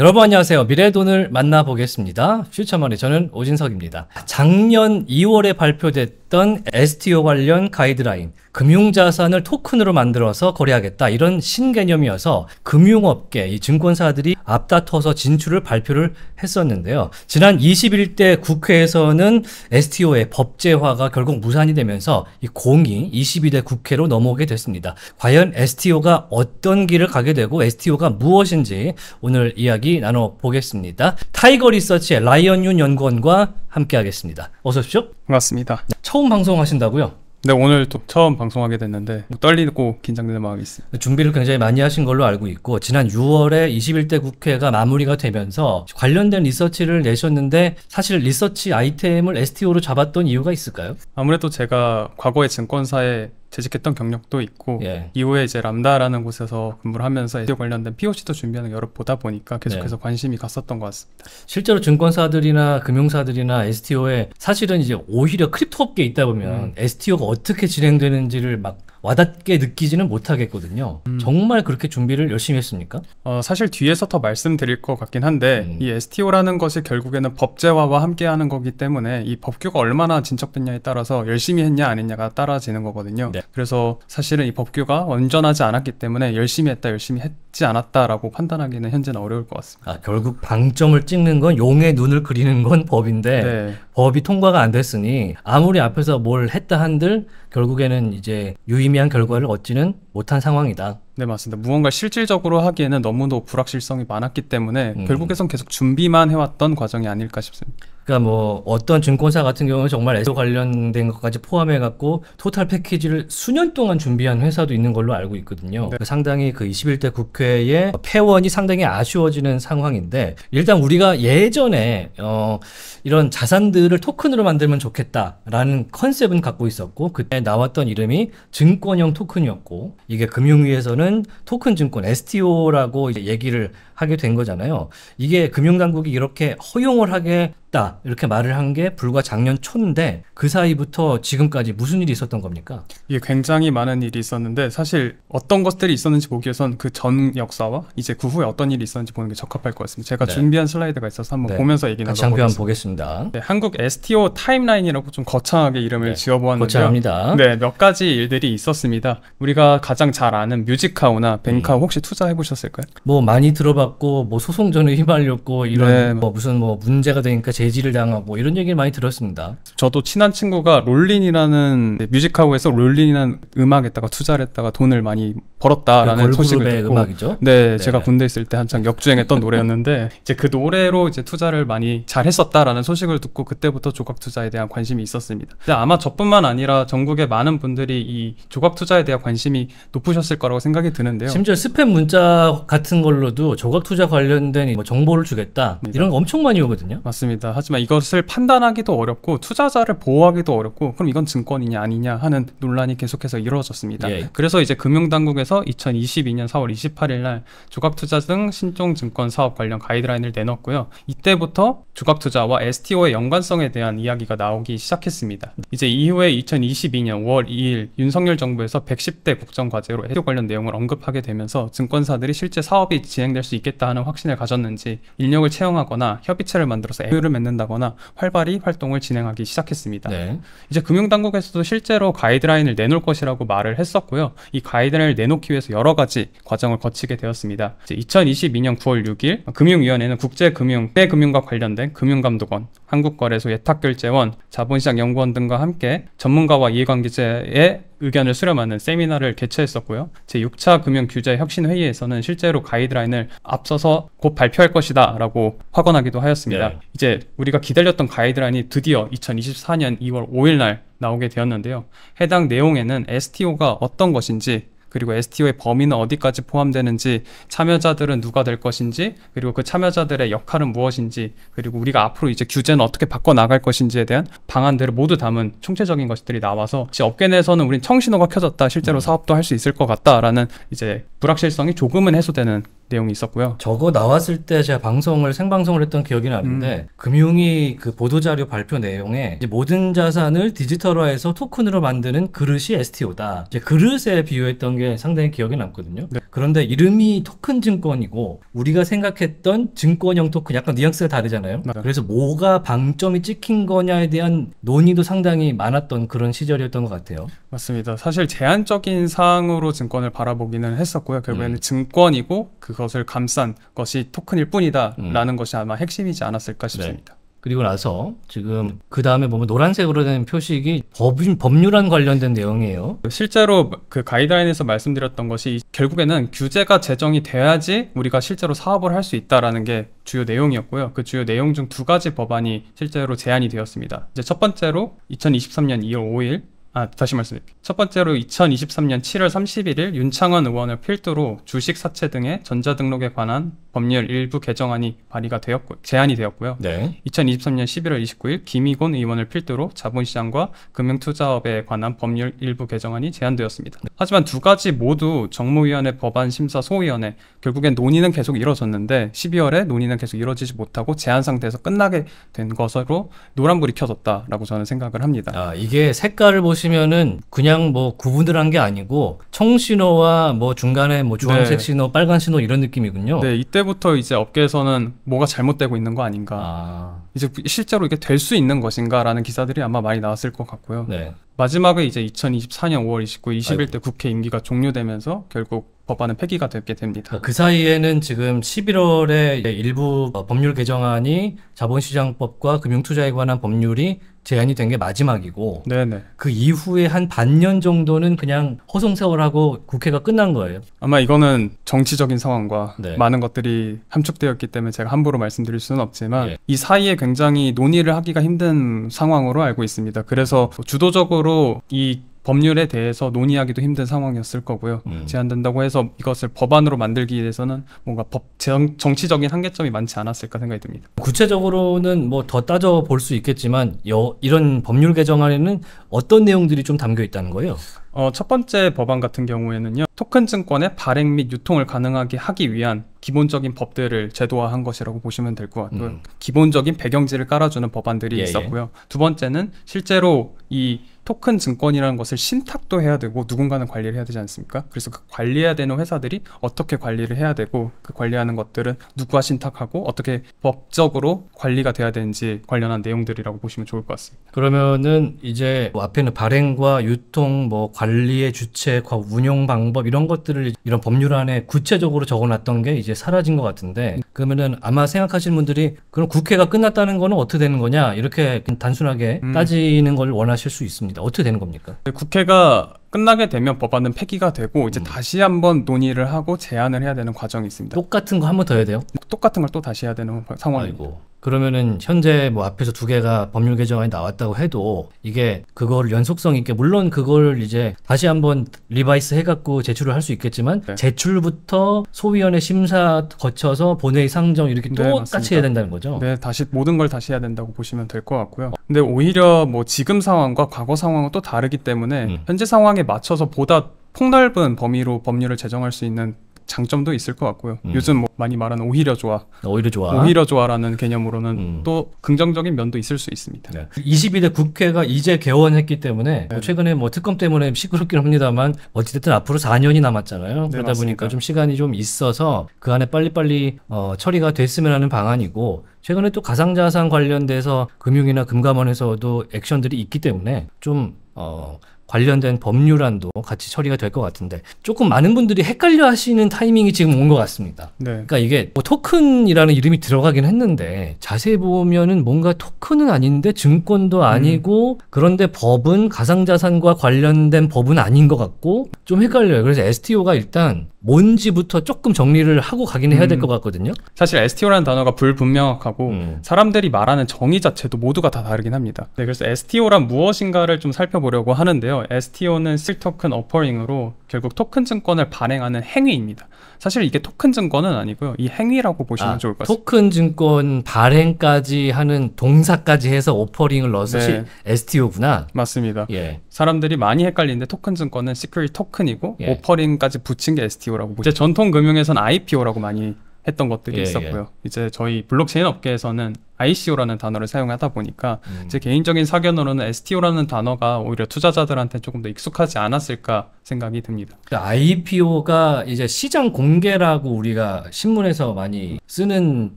여러분 안녕하세요. 미래의 돈을 만나보겠습니다. 퓨처머니 저는 오진석입니다. 작년 2월에 발표됐 던 있던 STO 관련 가이드라인, 금융자산을 토큰으로 만들어서 거래하겠다 이런 신개념이어서 금융업계, 이 증권사들이 앞다퉈서 진출을 발표를 했었는데요. 지난 21대 국회에서는 STO의 법제화가 결국 무산이 되면서 이 공이 22대 국회로 넘어오게 됐습니다. 과연 STO가 어떤 길을 가게 되고 STO가 무엇인지 오늘 이야기 나눠보겠습니다. 타이거 리서치의 라이언 윤 연구원과 함께하겠습니다. 어서 오십시오. 반갑습니다. 처음 처음 방송하신다고요? 네 오늘 또 처음 방송하게 됐는데 뭐 떨리고 긴장되는 마음이 있어요. 준비를 굉장히 많이 하신 걸로 알고 있고 지난 6월에 21대 국회가 마무리가 되면서 관련된 리서치를 내셨는데 사실 리서치 아이템을 STO로 잡았던 이유가 있을까요? 아무래도 제가 과거에 증권사에 재직했던 경력도 있고 예. 이후에 이제 람다라는 곳에서 근무를 하면서 에듀 관련된 POC도 준비하는 여러 보다 보니까 계속해서 네. 관심이 갔었던 것 같습니다. 실제로 증권사들이나 금융사들이나 STO에 사실은 이제 오히려 크립토 업계에 있다 보면 음. STO가 어떻게 진행되는지를 막 와닿게 느끼지는 못하겠거든요. 음. 정말 그렇게 준비를 열심히 했습니까? 어, 사실 뒤에서 더 말씀드릴 것 같긴 한데 음. 이 STO라는 것이 결국에는 법제화와 함께하는 거기 때문에 이 법규가 얼마나 진척됐냐에 따라서 열심히 했냐 안 했냐가 따라지는 거거든요. 네. 그래서 사실은 이 법규가 완전하지 않았기 때문에 열심히 했다 열심히 했지 않았다라고 판단하기는 현재는 어려울 것 같습니다. 아, 결국 방점을 찍는 건 용의 눈을 그리는 건 법인데 네. 법이 통과가 안 됐으니 아무리 앞에서 뭘 했다 한들 결국에는 이제 유임 유의미한 결과를 얻지는 못한 상황이다. 네 맞습니다. 무언가 실질적으로 하기에는 너무도 불확실성이 많았기 때문에 음. 결국에선 계속 준비만 해왔던 과정이 아닐까 싶습니다. 그러니까 뭐 어떤 증권사 같은 경우는 정말 애소 관련된 것까지 포함해 갖고 토탈 패키지를 수년 동안 준비한 회사도 있는 걸로 알고 있거든요. 네. 그 상당히 그 21대 국회의 폐원이 상당히 아쉬워지는 상황인데 일단 우리가 예전에 어 이런 자산들을 토큰으로 만들면 좋겠다라는 컨셉은 갖고 있었고 그때 나왔던 이름이 증권형 토큰이었고 이게 금융위에서는 증권 토큰 증권 STO라고 얘기를 하게 된 거잖아요. 이게 금융당국이 이렇게 허용을 하겠다 이렇게 말을 한 게 불과 작년 초인데 그 사이부터 지금까지 무슨 일이 있었던 겁니까? 이게 예, 굉장히 많은 일이 있었는데 사실 어떤 것들이 있었는지 보기 위해선 그 전 역사와 이제 그 후에 어떤 일이 있었는지 보는 게 적합할 것 같습니다. 제가 네. 준비한 슬라이드가 있어서 한번 네. 보면서 얘기 나눠보겠습니다. 잠깐 보겠습니다. 네, 한국 STO 타임라인이라고 좀 거창하게 이름을 네. 지어보았는데요. 거창합니다. 네, 몇 가지 일들이 있었습니다. 우리가 가장 잘 아는 뮤직카우나 뱅카우 음. 혹시 투자해보셨을까요? 뭐 많이 들어봐 받고 뭐 소송 전에 휘말렸고 이런 네. 뭐 무슨 뭐 문제가 되니까 제지를 당하고 이런 얘기를 많이 들었습니다. 저도 친한 친구가 롤린이라는 뮤직하우에서 롤린이라는 음악에다가 투자를 했다가 돈을 많이 벌었다라는 소식을 듣고 음악이죠? 네, 네, 제가 군대 있을 때 한창 역주행했던 노래였는데 이제 그 노래로 이제 투자를 많이 잘 했었다라는 소식을 듣고 그때부터 조각 투자에 대한 관심이 있었습니다. 근데 아마 저뿐만 아니라 전국의 많은 분들이 이 조각 투자에 대한 관심이 높으셨을 거라고 생각이 드는데요. 심지어 스팸 문자 같은 걸로도 조각 투자 관련된 뭐 정보를 주겠다 맞습니다. 이런 거 엄청 많이 오거든요. 맞습니다. 하지만 이것을 판단하기도 어렵고 투자자를 보호하기도 어렵고 그럼 이건 증권이냐 아니냐 하는 논란이 계속해서 이루어졌습니다. 예. 그래서 이제 금융당국에서 대해서 2022년 4월 28일 날 조각투자 등 신종증권 사업 관련 가이드라인을 내놨고요. 이때부터 주각 투자와 STO의 연관성에 대한 이야기가 나오기 시작했습니다. 이제 이후에 2022년 5월 2일 윤석열 정부에서 110대 국정과제로 해소 관련 내용을 언급하게 되면서 증권사들이 실제 사업이 진행될 수 있겠다 하는 확신을 가졌는지 인력을 채용하거나 협의체를 만들어서 애 o 를 맺는다거나 활발히 활동을 진행하기 시작했습니다. 네. 이제 금융당국에서도 실제로 가이드라인을 내놓을 것이라고 말을 했었고요. 이 가이드라인을 내놓기 위해서 여러 가지 과정을 거치게 되었습니다. 이제 2022년 9월 6일 금융위원회는 국제금융, 빼금융과 관련된 금융감독원, 한국거래소 예탁결제원, 자본시장연구원 등과 함께 전문가와 이해관계자의 의견을 수렴하는 세미나를 개최했었고요. 제6차 금융규제 혁신회의에서는 실제로 가이드라인을 앞서서 곧 발표할 것이다 라고 확언하기도 하였습니다. 네. 이제 우리가 기다렸던 가이드라인이 드디어 2024년 2월 5일 날 나오게 되었는데요. 해당 내용에는 STO가 어떤 것인지 그리고 STO의 범위는 어디까지 포함되는지, 참여자들은 누가 될 것인지, 그리고 그 참여자들의 역할은 무엇인지, 그리고 우리가 앞으로 이제 규제는 어떻게 바꿔 나갈 것인지에 대한 방안들을 모두 담은 총체적인 것들이 나와서 업계 내에서는 우린 청신호가 켜졌다, 실제로 음. 사업도 할 수 있을 것 같다라는 이제 불확실성이 조금은 해소되는 내용이 있었고요. 저거 나왔을 때 제가 방송을 생방송을 했던 기억이 나는데 음. 금융이 그 보도자료 발표 내용에 모든 자산을 디지털화해서 토큰으로 만드는 그릇이 STO다. 이제 그릇에 비유했던 게 상당히 기억에 남거든요. 네. 그런데 이름이 토큰 증권이고 우리가 생각했던 증권형 토큰 약간 뉘앙스가 다르잖아요. 네. 그래서 뭐가 방점이 찍힌 거냐에 대한 논의도 상당히 많았던 그런 시절이었던 것 같아요. 맞습니다. 사실 제한적인 사항으로 증권을 바라보기는 했었고요. 결국에는 음. 증권이고 그 그것을 감싼 것이 토큰일 뿐이다라는 음. 것이 아마 핵심이지 않았을까 네. 싶습니다. 네. 그리고 나서 지금 그 다음에 보면 노란색으로 된 표식이 법, 법률안 관련된 내용이에요. 실제로 그 가이드라인에서 말씀드렸던 것이 결국에는 규제가 제정이 돼야지 우리가 실제로 사업을 할 수 있다라는 게 주요 내용이었고요. 그 주요 내용 중 두 가지 법안이 실제로 제안이 되었습니다. 이제 첫 번째로 2023년 2월 5일 아, 다시 말씀드릴게요. 첫 번째로 2023년 7월 31일 윤창원 의원을 필두로 주식 사채 등의 전자등록에 관한 법률 일부 개정안이 발의가 되었고 제안이 되었고요. 네. 2023년 11월 29일 김희곤 의원을 필두로 자본시장과 금융투자업에 관한 법률 일부 개정안이 제안되었습니다. 하지만 두 가지 모두 정무위원회 법안 심사 소위원회 결국엔 논의는 계속 이뤄졌는데 12월에 논의는 계속 이뤄지지 못하고 제한 상태에서 끝나게 된 것으로 노란불이 켜졌다라고 저는 생각을 합니다. 아, 이게 색깔을 보시 보시면은 그냥 뭐 구분을 한 게 아니고 청신호와 뭐 중간에 뭐 주황색 네. 신호, 빨간 신호 이런 느낌이군요. 네, 이때부터 이제 업계에서는 뭐가 잘못되고 있는 거 아닌가. 아. 이제 그 실제로 이게 될 수 있는 것인가라는 기사들이 아마 많이 나왔을 것 같고요. 네. 마지막에 이제 2024년 5월 29일, 21대 국회 임기가 종료되면서 결국 법안은 폐기가 되게 됩니다. 그 사이에는 지금 11월에 일부 어, 법률 개정안이 자본시장법과 금융투자에 관한 법률이 제한이 된 게 마지막이고 네네. 그 이후에 한 반년 정도는 그냥 허송세월하고 국회가 끝난 거예요. 아마 이거는 정치적인 상황과 네. 많은 것들이 함축되었기 때문에 제가 함부로 말씀드릴 수는 없지만 네. 이 사이에 굉장히 논의를 하기가 힘든 상황으로 알고 있습니다. 그래서 주도적으로 이 법률에 대해서 논의하기도 힘든 상황이었을 거고요. 음. 제한된다고 해서 이것을 법안으로 만들기 위해서는 뭔가 법 정, 정치적인 한계점이 많지 않았을까 생각이 듭니다. 구체적으로는 뭐 더 따져 볼 수 있겠지만 여, 이런 법률 개정안에는 어떤 내용들이 좀 담겨 있다는 거예요? 어, 첫 번째 법안 같은 경우에는요. 토큰 증권의 발행 및 유통을 가능하게 하기 위한 기본적인 법들을 제도화한 것이라고 보시면 될 것 같고요. 음. 기본적인 배경지를 깔아주는 법안들이 예, 예. 있었고요. 예. 두 번째는 실제로 이 토큰 증권이라는 것을 신탁도 해야 되고 누군가는 관리를 해야 되지 않습니까? 그래서 그 관리해야 되는 회사들이 어떻게 관리를 해야 되고 그 관리하는 것들은 누구와 신탁하고 어떻게 법적으로 관리가 돼야 되는지 관련한 내용들이라고 보시면 좋을 것 같습니다. 그러면은 이제 앞에는 발행과 유통 뭐 관리의 주체과 운영 방법 이런 것들을 이런 법률 안에 구체적으로 적어놨던 게 이제 사라진 것 같은데 그러면은 아마 생각하시는 분들이 그럼 국회가 끝났다는 거는 어떻게 되는 거냐 이렇게 단순하게 음. 따지는 걸 원하실 수 있습니다. 겁니다. 어떻게 되는 겁니까? 네, 국회가 끝나게 되면 법안은 폐기가 되고 이제 음. 다시 한번 논의를 하고 제안을 해야 되는 과정이 있습니다. 똑같은 거 한 번 더 해야 돼요? 똑같은 걸 또 다시 해야 되는 상황이고 그러면은 현재 뭐 앞에서 두 개가 법률 개정안이 나왔다고 해도 이게 그걸 연속성 있게 물론 그걸 이제 다시 한번 리바이스 해갖고 제출을 할 수 있겠지만 네. 제출부터 소위원회 심사 거쳐서 본회의 상정 이렇게 네, 똑같이 맞 해야 된다는 거죠. 네, 다시 모든 걸 다시 해야 된다고 보시면 될 것 같고요. 근데 오히려 뭐 지금 상황과 과거 상황은 또 다르기 때문에 음. 현재 상황에 맞춰서 보다 폭넓은 범위로 법률을 제정할 수 있는 장점도 있을 것 같고요. 음. 요즘 뭐 많이 말하는 오히려 좋아. 오히려 좋아. 오히려 좋아라는 개념으로는 음. 또 긍정적인 면도 있을 수 있습니다. 네. 22대 국회가 이제 개원했기 때문에 뭐 네. 최근에 뭐 특검 때문에 시끄럽긴 합니다만 어찌됐든 앞으로 4년이 남았잖아요. 네, 그러다 맞습니다. 보니까 좀 시간이 좀 있어서 그 안에 빨리빨리 어, 처리가 됐으면 하는 방안이고 최근에 또 가상자산 관련돼서 금융이나 금감원에서도 액션들이 있기 때문에 좀 어, 관련된 법률안도 같이 처리가 될 것 같은데 조금 많은 분들이 헷갈려 하시는 타이밍이 지금 온 것 같습니다. 네. 그러니까 이게 뭐 토큰이라는 이름이 들어가긴 했는데 자세히 보면은 뭔가 토큰은 아닌데 증권도 음. 아니고 음. 그런데 법은 가상자산과 관련된 법은 아닌 것 같고 좀 헷갈려요. 그래서 STO가 일단 뭔지부터 조금 정리를 하고 가긴 해야 될것 음. 같거든요. 음. 사실 STO라는 단어가 불분명하고 음. 사람들이 말하는 정의 자체도 모두가 다 다르긴 합니다. 네, 그래서 STO란 무엇인가를 좀 살펴보려고 하는데요. STO는 실 토큰 어퍼링으로 결국 토큰 증권을 발행하는 행위입니다. 사실 이게 토큰 증권은 아니고요. 이 행위라고 보시면 아, 좋을 것 같습니다. 토큰 증권 발행까지 하는 동사까지 해서 어퍼링을 넣어서 네. STO구나. 맞습니다. 예. 사람들이 많이 헷갈리는데 토큰 증권은 시크리 토큰이고 예. 어퍼링까지 붙인 게 STO라고 보시죠. 전통 금융에서는 IPO라고 많이 했던 것들이 예, 예, 있었고요. 이제 저희 블록체인 업계에서는 ICO라는 단어를 사용하다 보니까 음. 제 개인적인 사견으로는 STO라는 단어가 오히려 투자자들한테 조금 더 익숙하지 않았을까 생각이 듭니다. IPO가 이제 시장 공개라고 우리가 신문에서 많이 쓰는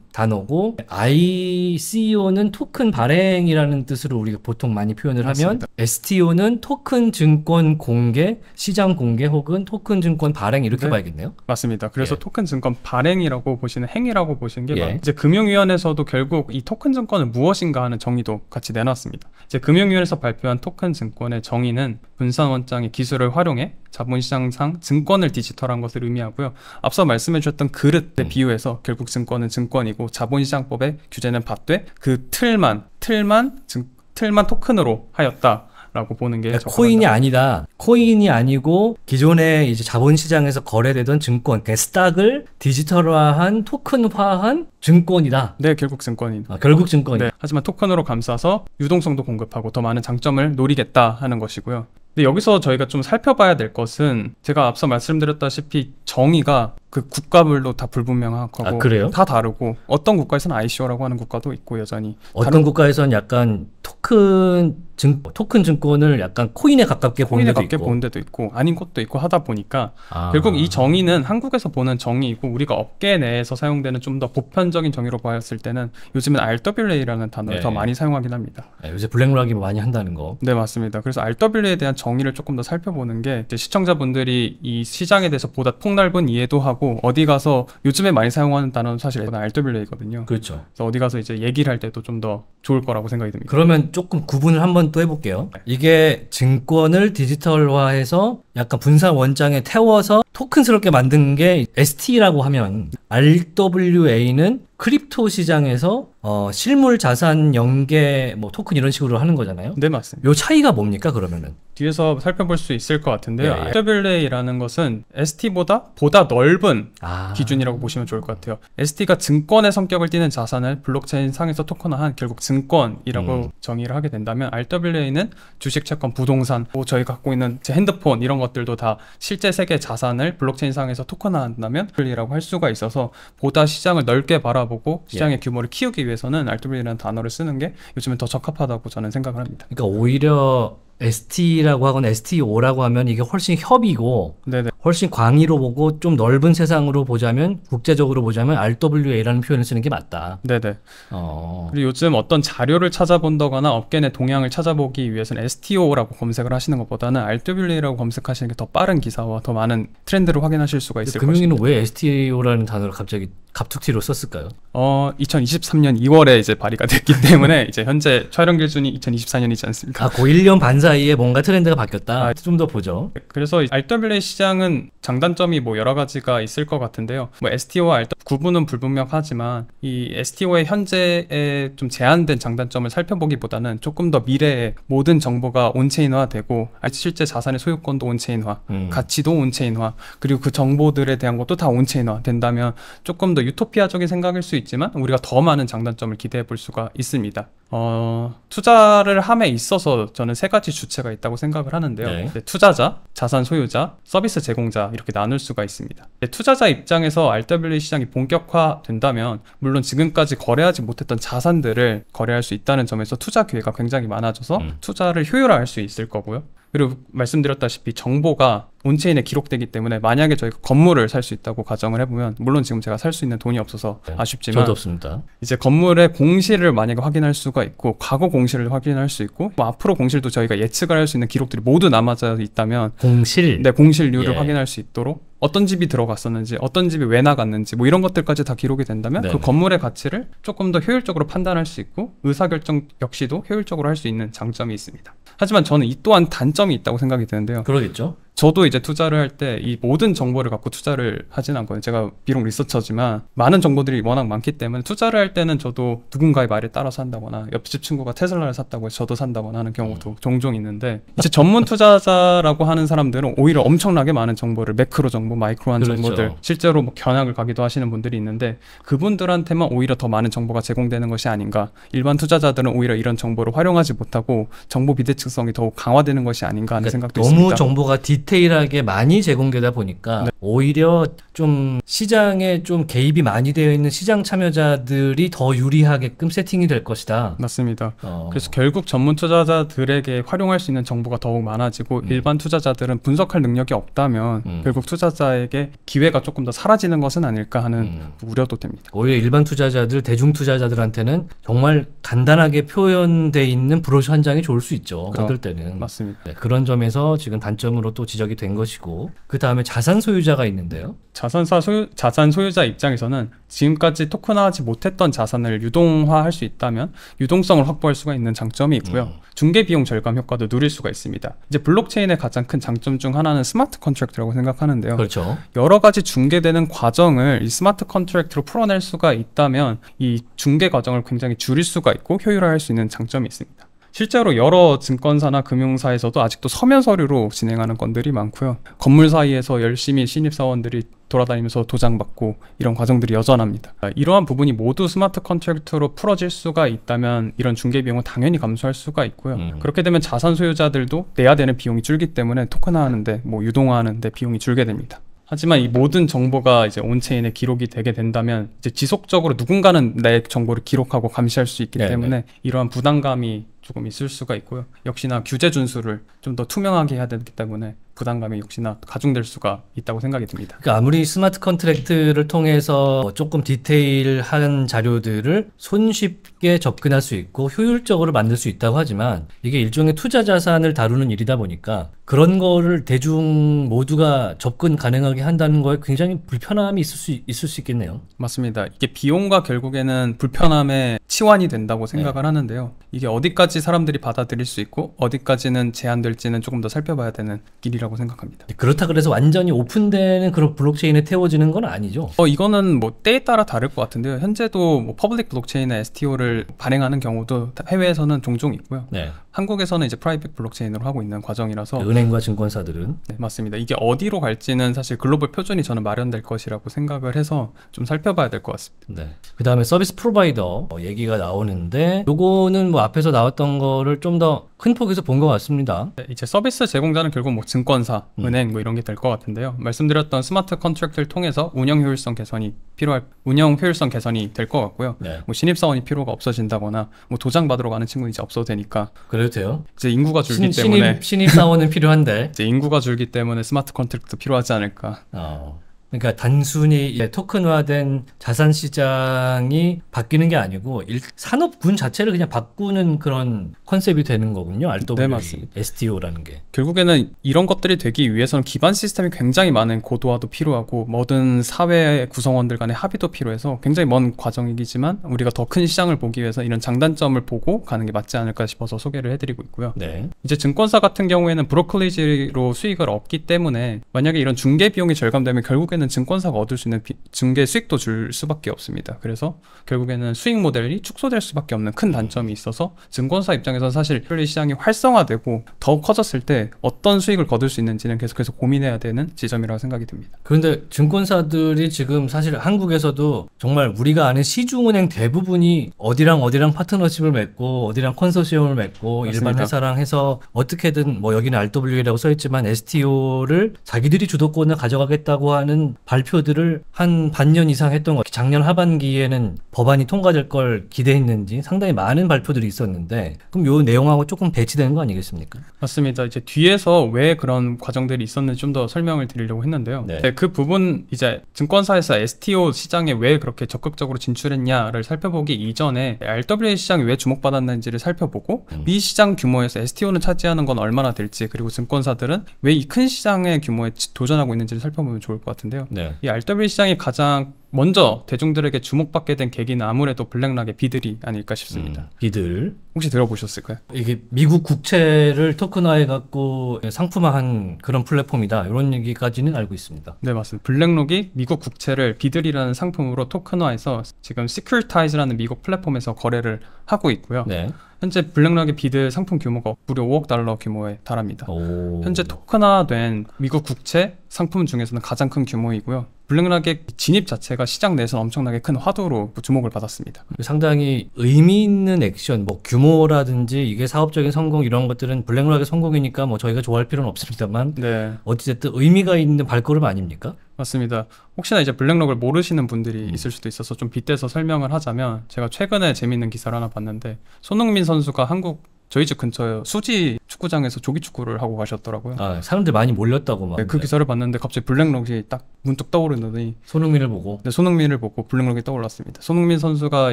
단어고 ICO는 토큰 발행이라는 뜻으로 우리가 보통 많이 표현을 맞습니다. 하면 STO는 토큰 증권 공개, 시장 공개 혹은 토큰 증권 발행 이렇게 네. 봐야겠네요. 맞습니다. 그래서 예. 토큰 증권 발행이라고 보시는 행위라고 보시는 게 예. 이제 금융위원회에서도 결국 이 토... 토큰 증권은 무엇인가 하는 정의도 같이 내놨습니다. 이제 금융위원회에서 발표한 토큰 증권의 정의는 분산원장의 기술을 활용해 자본시장상 증권을 디지털한 것을 의미하고요. 앞서 말씀해 주셨던 그릇에 음. 비유해서 결국 증권은 증권이고 자본시장법의 규제는 밭되 그 틀만 틀만 증, 틀만 토큰으로 하였다. 라고 보는 게 그러니까 코인이 아니다. 코인이 아니고 기존에 이제 자본시장에서 거래되던 증권, 그러니까 스탁을 디지털화한 토큰화한 증권이다. 네, 결국 증권이. 아, 결국 증권. 네. 하지만 토큰으로 감싸서 유동성도 공급하고 더 많은 장점을 노리겠다 하는 것이고요. 근데 여기서 저희가 좀 살펴봐야 될 것은 제가 앞서 말씀드렸다시피 정의가 그 국가별로 다 불분명하고 아, 다 다르고 어떤 국가에서는 ICO라고 하는 국가도 있고 여전히 어떤 국가에서는 약간 토큰 증 토큰 증권을 약간 코인에 가깝게 코인에 보 가깝게 보는 데도 있고 아닌 것도 있고 하다 보니까 아. 결국 이 정의는 한국에서 보는 정의이고 우리가 업계 내에서 사용되는 좀 더 보편적인 정의로 보았을 때는 요즘은 RWA라는 단어를 네. 더 많이 사용하긴 합니다. 네, 요새 블랙락이 많이 한다는 거. 네 맞습니다. 그래서 RWA에 대한 정의를 조금 더 살펴보는 게 시청자분들이 이 시장에 대해서 보다 폭넓은 이해도 하고 어디 가서 요즘에 많이 사용하는 단어는 사실 RWA거든요. 그렇죠. 그래서 어디 가서 이제 얘기를 할 때도 좀 더 좋을 거라고 생각이 듭니다. 그러면 그러면 조금 구분을 한번 또 해볼게요. 이게 증권을 디지털화해서 약간 분산 원장에 태워서 토큰스럽게 만든 게 ST라고 하면 RWA는 크립토 시장에서 어, 실물 자산 연계 뭐 토큰 이런 식으로 하는 거잖아요. 네 맞습니다. 요 차이가 뭡니까 그러면은? 뒤에서 살펴볼 수 있을 것 같은데요. 예, 예. RWA라는 것은 ST보다 보다 넓은 아. 기준이라고 보시면 좋을 것 같아요. ST가 증권의 성격을 띠는 자산을 블록체인 상에서 토큰화한 결국 증권이라고 음. 정의를 하게 된다면 RWA는 주식, 채권, 부동산, 뭐 저희 갖고 있는 제 핸드폰 이런 것들도 다 실제 세계 자산을 자산을 블록체인상에서 토큰화한다면 알트블리라고 할 수가 있어서 보다 시장을 넓게 바라보고 시장의 예. 규모를 키우기 위해서는 알트블리라는 단어를 쓰는 게 요즘은 더 적합하다고 저는 생각을 합니다. 그러니까 오히려 ST라고 하건 STO라고 하면 이게 훨씬 협의고 네네. 훨씬 광의로 보고 좀 넓은 세상으로 보자면 국제적으로 보자면 RWA라는 표현을 쓰는 게 맞다. 네네. 어. 그리고 요즘 어떤 자료를 찾아본다거나 업계 내 동향을 찾아보기 위해서는 STO라고 검색을 하시는 것보다는 RWA라고 검색하시는 게 더 빠른 기사와 더 많은 트렌드를 확인하실 수가 있을 금융위는 것입니다. 왜 STO라는 단어를 갑자기 갑툭튀로 썼을까요? 어, 2023년 2월에 이제 발의가 됐기 때문에 이제 현재 촬영 기준이 2024년이지 않습니까? 아, 고 1년 반 사이 사이에 뭔가 트렌드가 바뀌었다. 아, 좀더 보죠. 그래서 RWA 시장은 장단점이 뭐 여러 가지가 있을 것 같은데요. 뭐 STO와 RWA 구분은 불분명하지만 이 STO의 현재에 좀 제한된 장단점을 살펴보기보다는 조금 더 미래에 모든 정보가 온체인화되고 아, 실제 자산의 소유권도 온체인화, 음. 가치도 온체인화, 그리고 그 정보들에 대한 것도 다 온체인화 된다면 조금 더 유토피아적인 생각일 수 있지만 우리가 더 많은 장단점을 기대해 볼 수가 있습니다. 어, 투자를 함에 있어서 저는 세 가지 주체가 있다고 생각을 하는데요. 네. 투자자, 자산 소유자, 서비스 제공자 이렇게 나눌 수가 있습니다. 투자자 입장에서 RWA 시장이 본격화된다면 물론 지금까지 거래하지 못했던 자산들을 거래할 수 있다는 점에서 투자 기회가 굉장히 많아져서 음. 투자를 효율화할 수 있을 거고요. 그리고 말씀드렸다시피 정보가 온체인에 기록되기 때문에 만약에 저희가 건물을 살 수 있다고 가정을 해보면 물론 지금 제가 살 수 있는 돈이 없어서 네, 아쉽지만 저도 없습니다. 이제 건물의 공실을 만약에 확인할 수가 있고 과거 공실을 확인할 수 있고 뭐 앞으로 공실도 저희가 예측을 할 수 있는 기록들이 모두 남아져 있다면 공실 네 공실률을 예. 확인할 수 있도록 어떤 집이 들어갔었는지 어떤 집이 왜 나갔는지 뭐 이런 것들까지 다 기록이 된다면 네네. 그 네. 건물의 가치를 조금 더 효율적으로 판단할 수 있고 의사결정 역시도 효율적으로 할 수 있는 장점이 있습니다. 하지만 저는 이 또한 단점이 있다고 생각이 드는데요. 그러겠죠. 저도 이제 투자를 할 때 이 모든 정보를 갖고 투자를 하진 않고요 제가 비록 리서처지만 많은 정보들이 워낙 많기 때문에 투자를 할 때는 저도 누군가의 말에 따라서 한다거나 옆집 친구가 테슬라를 샀다고 해서 저도 산다거나 하는 경우도 음. 종종 있는데 이제 전문 투자자라고 하는 사람들은 오히려 엄청나게 많은 정보를 매크로 정보, 마이크로한 그렇죠. 정보들 실제로 뭐 견학을 가기도 하시는 분들이 있는데 그분들한테만 오히려 더 많은 정보가 제공되는 것이 아닌가 일반 투자자들은 오히려 이런 정보를 활용하지 못하고 정보 비대칭성이 더욱 강화되는 것이 아닌가 하는 그러니까 생각도 너무 있습니다. 너무 정보가 디 디테일하게 많이 제공되다 보니까 네. 오히려 좀 시장에 좀 개입이 많이 되어 있는 시장 참여자들이 더 유리하게끔 세팅이 될 것이다. 맞습니다. 어. 그래서 결국 전문 투자자들에게 활용할 수 있는 정보가 더욱 많아지고 음. 일반 투자자들은 분석할 능력이 없다면 음. 결국 투자자에게 기회가 조금 더 사라지는 것은 아닐까 하는 음. 우려도 됩니다. 오히려 일반 투자자들, 대중 투자자들한테는 정말 간단하게 표현돼 있는 브로셔 한 장이 좋을 수 있죠. 그럴 때는 맞습니다. 네, 그런 점에서 지금 단점으로 또 지적이 된 것이고 그 다음에 자산 소유자가 있는데요. 자산사 소유, 자산 소유자 입장에서는 지금까지 토큰화하지 못했던 자산을 유동화할 수 있다면 유동성을 확보할 수가 있는 장점이 있고요. 음. 중개 비용 절감 효과도 누릴 수가 있습니다. 이제 블록체인의 가장 큰 장점 중 하나는 스마트 컨트랙트라고 생각하는데요. 그렇죠. 여러 가지 중개되는 과정을 이 스마트 컨트랙트로 풀어낼 수가 있다면 이 중개 과정을 굉장히 줄일 수가 있고 효율화할 수 있는 장점이 있습니다. 실제로 여러 증권사나 금융사에서도 아직도 서면 서류로 진행하는 건들이 많고요. 건물 사이에서 열심히 신입사원들이 돌아다니면서 도장받고 이런 과정들이 여전합니다. 아, 이러한 부분이 모두 스마트 컨트랙트로 풀어질 수가 있다면 이런 중개 비용은 당연히 감소할 수가 있고요. 음. 그렇게 되면 자산 소유자들도 내야 되는 비용이 줄기 때문에 토큰화하는데 뭐 유동화하는데 비용이 줄게 됩니다. 하지만 이 모든 정보가 이제 온체인에 기록이 되게 된다면 이제 지속적으로 누군가는 내 정보를 기록하고 감시할 수 있기 네네. 네. 때문에 이러한 부담감이 조금 있을 수가 있고요. 역시나 규제 준수를 좀 더 투명하게 해야 되기 때문에 부담감이 역시나 가중될 수가 있다고 생각이 듭니다. 그러니까 아무리 스마트 컨트랙트를 통해서 조금 디테일한 자료들을 손쉽게 접근할 수 있고 효율적으로 만들 수 있다고 하지만 이게 일종의 투자 자산을 다루는 일이다 보니까 그런 거를 대중 모두가 접근 가능하게 한다는 거에 굉장히 불편함이 있을 수 있을 수 있겠네요. 맞습니다. 이게 비용과 결국에는 불편함의 치환이 된다고 생각을 네. 하는데요. 이게 어디까지 사람들이 받아들일 수 있고 어디까지는 제한될지는 조금 더 살펴봐야 되는 길이라 부분이라고 생각합니다. 네, 그렇다 그래서 완전히 오픈되는 그런 블록체인에 태워지는 건 아니죠? 어, 이거는 뭐 때에 따라 다를 것 같은데요. 현재도 뭐 퍼블릭 블록체인의 STO를 발행하는 경우도 해외에서는 종종 있고요. 네. 한국에서는 이제 프라이빗 블록체인으로 하고 있는 과정이라서 그 은행과 증권사들은 네, 맞습니다. 이게 어디로 갈지는 사실 글로벌 표준이 저는 마련될 것이라고 생각을 해서 좀 살펴봐야 될 것 같습니다. 네. 그다음에 서비스 프로바이더 뭐 얘기가 나오는데 요거는 뭐 앞에서 나왔던 거를 좀 더 큰 폭에서 본 것 같습니다. 네, 이제 서비스 제공자는 결국 뭐 증권사, 음. 은행 뭐 이런 게 될 것 같은데요. 말씀드렸던 스마트 컨트랙트를 통해서 운영 효율성 개선이 필요할 운영 효율성 개선이 될 것 같고요. 네. 뭐 신입 사원이 필요가 없어진다거나 뭐 도장 받으러 가는 친구 이제 없어도 되니까 그래 해도 돼요? 이제 인구가 줄기 신, 때문에 신입, 신입 사원은 필요한데 이제 인구가 줄기 때문에 스마트 컨트랙트 필요하지 않을까. 어. 그러니까 단순히 토큰화된 자산 시장이 바뀌는 게 아니고 산업군 자체를 그냥 바꾸는 그런 컨셉이 되는 거군요. RWA, 네, 맞습니다. STO라는 게. 결국에는 이런 것들이 되기 위해서는 기반 시스템이 굉장히 많은 고도화도 필요하고 모든 사회 구성원들 간의 합의도 필요해서 굉장히 먼 과정이지만 우리가 더 큰 시장을 보기 위해서 이런 장단점을 보고 가는 게 맞지 않을까 싶어서 소개를 해드리고 있고요. 네. 이제 증권사 같은 경우에는 브로콜리지로 수익을 얻기 때문에 만약에 이런 중개 비용이 절감되면 결국에는 결국에는 증권사가 얻을 수 있는 비, 중개 수익도 줄 수밖에 없습니다. 그래서 결국에는 수익 모델이 축소될 수밖에 없는 큰 단점이 있어서 증권사 입장에서 사실 플리 시장이 활성화되고 더 커졌을 때 어떤 수익을 거둘 수 있는지는 계속해서 고민해야 되는 지점이라고 생각이 듭니다. 그런데 증권사들이 지금 사실 한국에서도 정말 우리가 아는 시중은행 대부분이 어디랑 어디랑 파트너십을 맺고 어디랑 컨소시엄을 맺고 맞습니다. 일반 회사랑 해서 어떻게든 뭐 여기는 RW라고 써 있지만 STO를 자기들이 주도권을 가져가겠다고 하는 발표들을 한 반년 이상 했던 것 작년 하반기에는 법안이 통과될 걸 기대했는지 상당히 많은 발표들이 있었는데 그럼 요 내용하고 조금 배치되는 거 아니겠습니까? 맞습니다. 이제 뒤에서 왜 그런 과정들이 있었는지 좀 더 설명을 드리려고 했는데요. 네. 네, 그 부분 이제 증권사에서 STO 시장에 왜 그렇게 적극적으로 진출했냐를 살펴보기 이전에 RWA 시장이 왜 주목받았는지를 살펴보고 음. 미 시장 규모에서 STO는 차지하는 건 얼마나 될지 그리고 증권사들은 왜 이 큰 시장의 규모에 도전하고 있는지를 살펴보면 좋을 것 같은데. 있는데요. 네. 이 RW 시장이 가장 먼저 대중들에게 주목받게 된 계기는 아무래도 블랙락의 비들이 아닐까 싶습니다. 음, 비들 혹시 들어보셨을까요? 이게 미국 국채를 토큰화해 갖고 상품화한 그런 플랫폼이다 이런 얘기까지는 알고 있습니다. 네 맞습니다. 블랙록이 미국 국채를 비들이라는 상품으로 토큰화해서 지금 시큐리타이즈라는 미국 플랫폼에서 거래를 하고 있고요. 네. 현재 블랙락의 비드 상품 규모가 무려 5억 달러 규모에 달합니다. 오. 현재 토큰화된 미국 국채 상품 중에서는 가장 큰 규모이고요. 블랙락의 진입 자체가 시장 내에서 엄청나게 큰 화두로 주목을 받았습니다. 상당히 의미 있는 액션, 뭐 규모라든지 이게 사업적인 성공 이런 것들은 블랙락의 성공이니까 뭐 저희가 좋아할 필요는 없습니다만 네. 어찌됐든 의미가 있는 발걸음 아닙니까? 맞습니다. 혹시나 이제 블랙록을 모르시는 분들이 음. 있을 수도 있어서 좀 빗대서 설명을 하자면 제가 최근에 재밌는 기사를 하나 봤는데 손흥민 선수가 한국 저희 집 근처 에 수지 축구장에서 조기 축구를 하고 가셨더라고요. 아, 사람들 많이 몰렸다고 막. 네, 그 기사를 봤는데 갑자기 블랙록이 딱 문득 떠오르더니 손흥민을 보고. 네, 손흥민을 보고 블랙록이 떠올랐습니다. 손흥민 선수가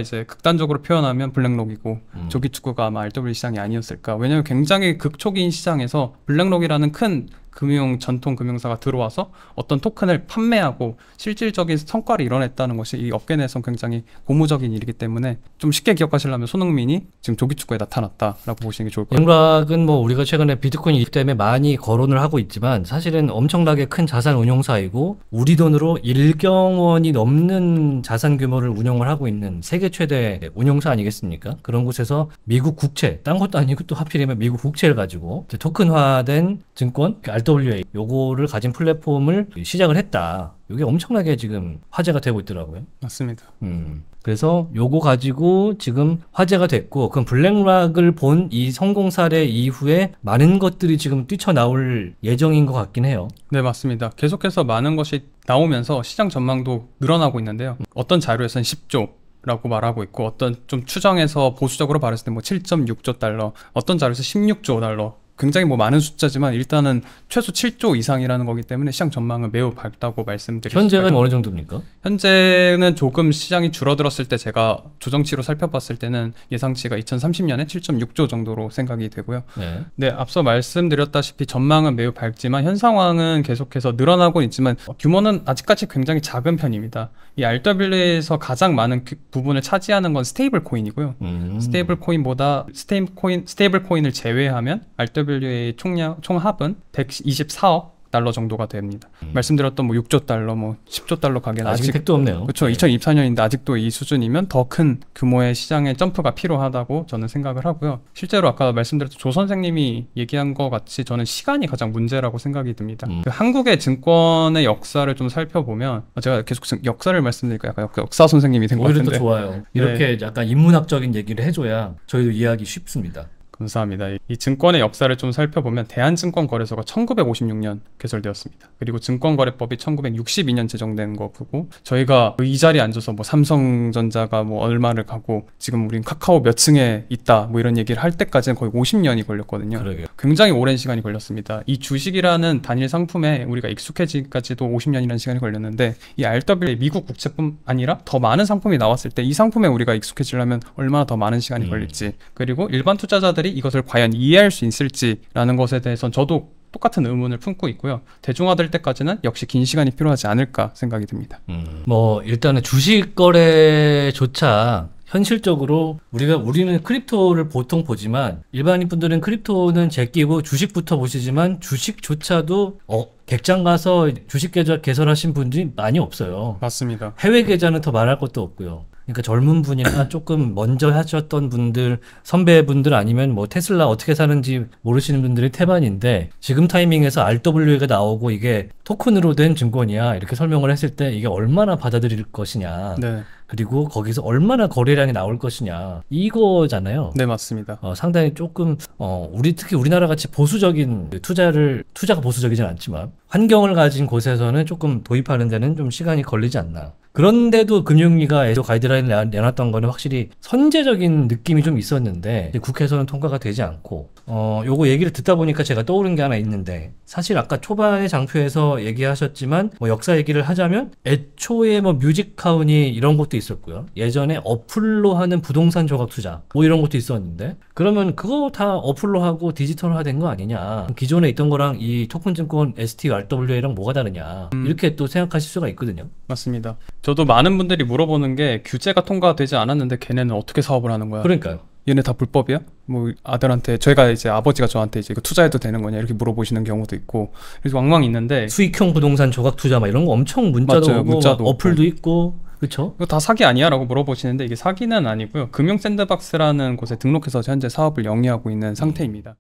이제 극단적으로 표현하면 블랙록이고 음. 조기 축구가 아마 RW 시장이 아니었을까. 왜냐면 굉장히 극초기인 시장에서 블랙록이라는 큰 금융 전통 금융사가 들어와서 어떤 토큰을 판매하고 실질적인 성과를 이뤄냈다는 것이 이 업계 내에서 굉장히 고무적인 일이기 때문에 좀 쉽게 기억하시려면 손흥민이 지금 조기 축구에 나타났다라고 보시는 게 좋을 거예요. 영락은 뭐 우리가 최근에 비트코인 이익 때문에 많이 거론을 하고 있지만 사실은 엄청나게 큰 자산 운용사이고 우리 돈으로 1경 원이 넘는 자산 규모를 운영을 하고 있는 세계 최대 운용사 아니겠습니까? 그런 곳에서 미국 국채, 딴 것도 아니고 또 하필이면 미국 국채를 가지고 토큰화된 증권, 그러니까 RWA 요거를 가진 플랫폼을 시작을 했다. 이게 엄청나게 지금 화제가 되고 있더라고요. 맞습니다. 음. 그래서 요거 가지고 지금 화제가 됐고 그럼 블랙락을 본 이 성공 사례 이후에 많은 것들이 지금 뛰쳐나올 예정인 것 같긴 해요. 네, 맞습니다. 계속해서 많은 것이 나오면서 시장 전망도 늘어나고 있는데요. 음. 어떤 자료에서는 10조, 라고 말하고 있고 어떤 좀 추정해서 보수적으로 봤을 때 뭐 7.6조 달러 어떤 자료에서 16조 달러 굉장히 뭐 많은 숫자지만 일단은 최소 7조 이상이라는 거기 때문에 시장 전망은 매우 밝다고 말씀드리겠습니다. 현재는 어느 정도입니까? 현재는 조금 시장이 줄어들었을 때 제가 조정치로 살펴봤을 때는 예상치가 2030년에 7.6조 정도로 생각이 되고요. 네. 네, 앞서 말씀드렸다시피 전망은 매우 밝지만 현 상황은 계속해서 늘어나고 있지만 규모는 아직까지 굉장히 작은 편입니다. 이 RW에서 a 가장 많은 부분을 차지하는 건 스테이블 코인이고요. 음. 스테이블 코인보다 스테이블 코인 스테이블 코인을 제외하면 RW JWA의 총량, 총합은 124억 달러 정도가 됩니다. 음. 말씀드렸던 뭐 6조 달러, 뭐 10조 달러 가게는 아직 택도 없네요. 그렇죠. 네. 2024년인데 아직도 이 수준이면 더 큰 규모의 시장의 점프가 필요하다고 저는 생각을 하고요. 실제로 아까 말씀드렸던 조 선생님이 얘기한 것 같이 저는 시간이 가장 문제라고 생각이 듭니다. 음. 그 한국의 증권의 역사를 좀 살펴보면 어, 제가 계속 역사를 말씀드리까 약간 역사 선생님이 된 것 같은데 오히려 더 좋아요. 네. 이렇게 네. 약간 인문학적인 얘기를 해줘야 저희도 이해하기 쉽습니다. 감사합니다. 이 증권의 역사를 좀 살펴보면 대한증권거래소가 1956년 개설되었습니다. 그리고 증권거래법이 1962년 제정된 거고 저희가 그 이 자리에 앉아서 뭐 삼성전자가 뭐 얼마를 가고 지금 우린 카카오 몇 층에 있다 뭐 이런 얘기를 할 때까지는 거의 50년이 걸렸거든요. 그러게요. 굉장히 오랜 시간이 걸렸습니다. 이 주식이라는 단일 상품에 우리가 익숙해지기까지도 50년이라는 시간이 걸렸는데 이 RWA 미국 국채뿐 아니라 더 많은 상품이 나왔을 때 이 상품에 우리가 익숙해지려면 얼마나 더 많은 시간이 음. 걸릴지 그리고 일반 투자자들이 사람들이 이것을 과연 이해할 수 있을지라는 것에 대해서는 저도 똑같은 의문을 품고 있고요. 대중화될 때까지는 역시 긴 시간이 필요하지 않을까 생각이 듭니다. 음. 뭐 일단은 주식 거래조차 현실적으로 우리가 우리는 크립토를 보통 보지만 일반인 분들은 크립토는 제끼고 주식부터 보시지만 주식조차도 어 객장 가서 주식 계좌 개설하신 분들이 많이 없어요. 맞습니다. 해외 계좌는 더 말할 것도 없고요. 그러니까 젊은 분이나 조금 먼저 하셨던 분들, 선배분들 아니면 뭐 테슬라 어떻게 사는지 모르시는 분들이 태반인데 지금 타이밍에서 RWA가 나오고 이게 토큰으로 된 증권이야 이렇게 설명을 했을 때 이게 얼마나 받아들일 것이냐. 네. 그리고 거기서 얼마나 거래량이 나올 것이냐 이거잖아요. 네 맞습니다. 어, 상당히 조금 어, 우리 특히 우리나라 같이 보수적인 투자를 투자가 보수적이진 않지만 환경을 가진 곳에서는 조금 도입하는 데는 좀 시간이 걸리지 않나. 그런데도 금융위가 애초 가이드라인을 내놨던 거는 확실히 선제적인 느낌이 좀 있었는데 국회에서는 통과가 되지 않고 어 요거 얘기를 듣다 보니까 제가 떠오른 게 하나 있는데 사실 아까 초반에 장표에서 얘기하셨지만 뭐 역사 얘기를 하자면 애초에 뭐뮤직카운이 이런 것도 있었고요 예전에 어플로 하는 부동산 조각 투자 뭐 이런 것도 있었는데 그러면 그거 다 어플로 하고 디지털화된 거 아니냐 기존에 있던 거랑 이 토큰증권 STRWA랑 뭐가 다르냐 음. 이렇게 또 생각하실 수가 있거든요 맞습니다 저도 많은 분들이 물어보는 게 규제가 통과되지 않았는데 걔네는 어떻게 사업을 하는 거야? 그러니까요. 얘네 다 불법이야? 뭐 아들한테 저희가 이제 아버지가 저한테 이제 투자해도 되는 거냐 이렇게 물어보시는 경우도 있고 그래서 왕왕 있는데 수익형 부동산 조각 투자 막 이런 거 엄청 문자도 맞아 오고 문자도 어플도 있고 그렇죠? 이거 다 사기 아니야라고 물어보시는데 이게 사기는 아니고요. 금융 샌드박스라는 곳에 등록해서 현재 사업을 영위하고 있는 상태입니다.